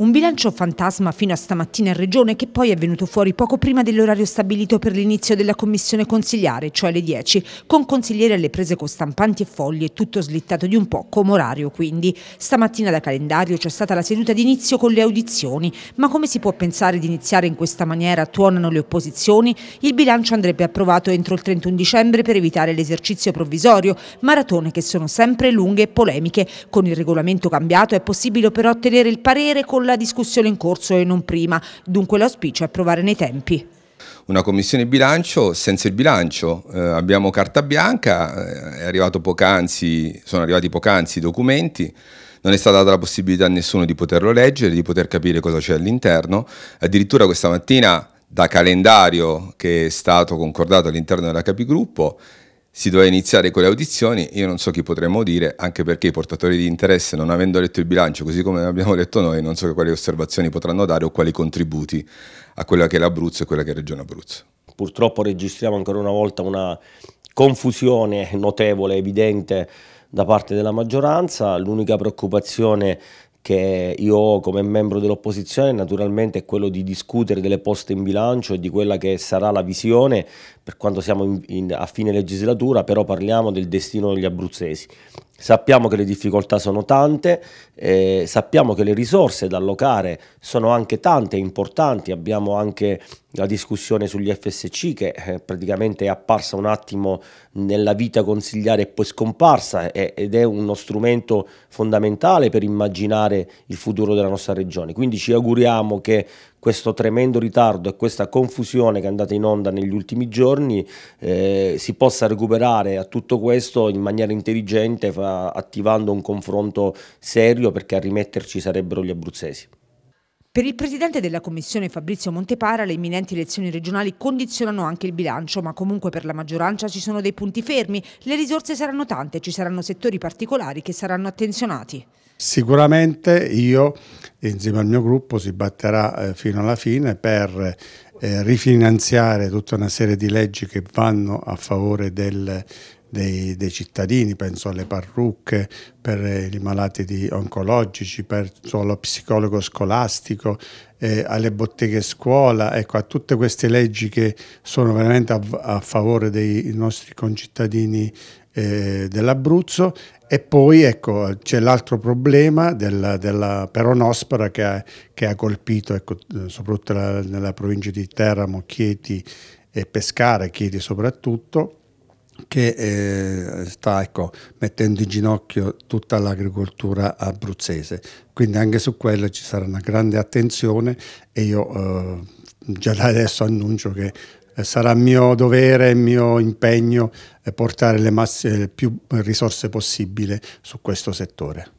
Un bilancio fantasma fino a stamattina in Regione che poi è venuto fuori poco prima dell'orario stabilito per l'inizio della commissione consigliare, cioè alle 10, con consigliere alle prese con stampanti e foglie, tutto slittato di un po' come orario quindi. Stamattina da calendario c'è stata la seduta d'inizio con le audizioni, ma come si può pensare di iniziare in questa maniera? Tuonano le opposizioni? Il bilancio andrebbe approvato entro il 31 dicembre per evitare l'esercizio provvisorio, maratone che sono sempre lunghe e polemiche. Con il regolamento cambiato è possibile però ottenere il parere con la discussione in corso e non prima, dunque l'auspicio è provare nei tempi una commissione bilancio senza il bilancio. Eh, abbiamo carta bianca, eh, poc'anzi, sono arrivati poc'anzi i documenti, non è stata data la possibilità a nessuno di poterlo leggere, di poter capire cosa c'è all'interno. Addirittura questa mattina da calendario che è stato concordato all'interno della capigruppo si doveva iniziare con le audizioni, io non so chi potremmo dire, anche perché i portatori di interesse, non avendo letto il bilancio così come abbiamo letto noi, non so quali osservazioni potranno dare o quali contributi a quella che è l'Abruzzo e quella che è Regione Abruzzo. Purtroppo registriamo ancora una volta una confusione notevole, evidente da parte della maggioranza, l'unica preoccupazione che io ho come membro dell'opposizione naturalmente è quello di discutere delle poste in bilancio e di quella che sarà la visione per quanto siamo in, in, a fine legislatura, però parliamo del destino degli abruzzesi. Sappiamo che le difficoltà sono tante, eh, sappiamo che le risorse da allocare sono anche tante, e importanti, abbiamo anche la discussione sugli FSC che eh, praticamente è apparsa un attimo nella vita consigliare e poi scomparsa eh, ed è uno strumento fondamentale per immaginare il futuro della nostra regione. Quindi ci auguriamo che questo tremendo ritardo e questa confusione che è andata in onda negli ultimi giorni eh, si possa recuperare a tutto questo in maniera intelligente fa, attivando un confronto serio perché a rimetterci sarebbero gli abruzzesi. Per il presidente della commissione Fabrizio Montepara le imminenti elezioni regionali condizionano anche il bilancio, ma comunque per la maggioranza ci sono dei punti fermi, le risorse saranno tante, ci saranno settori particolari che saranno attenzionati. Sicuramente io insieme al mio gruppo si batterà eh, fino alla fine per eh, rifinanziare tutta una serie di leggi che vanno a favore del dei, dei, cittadini, penso alle parrucche, per i malati oncologici, per lo psicologo scolastico, eh, alle botteghe scuola, ecco, a tutte queste leggi che sono veramente a, a favore dei nostri concittadini eh, dell'Abruzzo. E poi ecco, c'è l'altro problema della, della peronospora che ha, che ha colpito ecco, soprattutto la, nella provincia di Teramo, Chieti e Pescara, Chieti soprattutto, che eh, sta ecco, mettendo in ginocchio tutta l'agricoltura abruzzese. Quindi anche su quello ci sarà una grande attenzione e io eh, già da adesso annuncio che eh, sarà mio dovere, e mio impegno eh, portare le, masse, le eh, più risorse possibile su questo settore.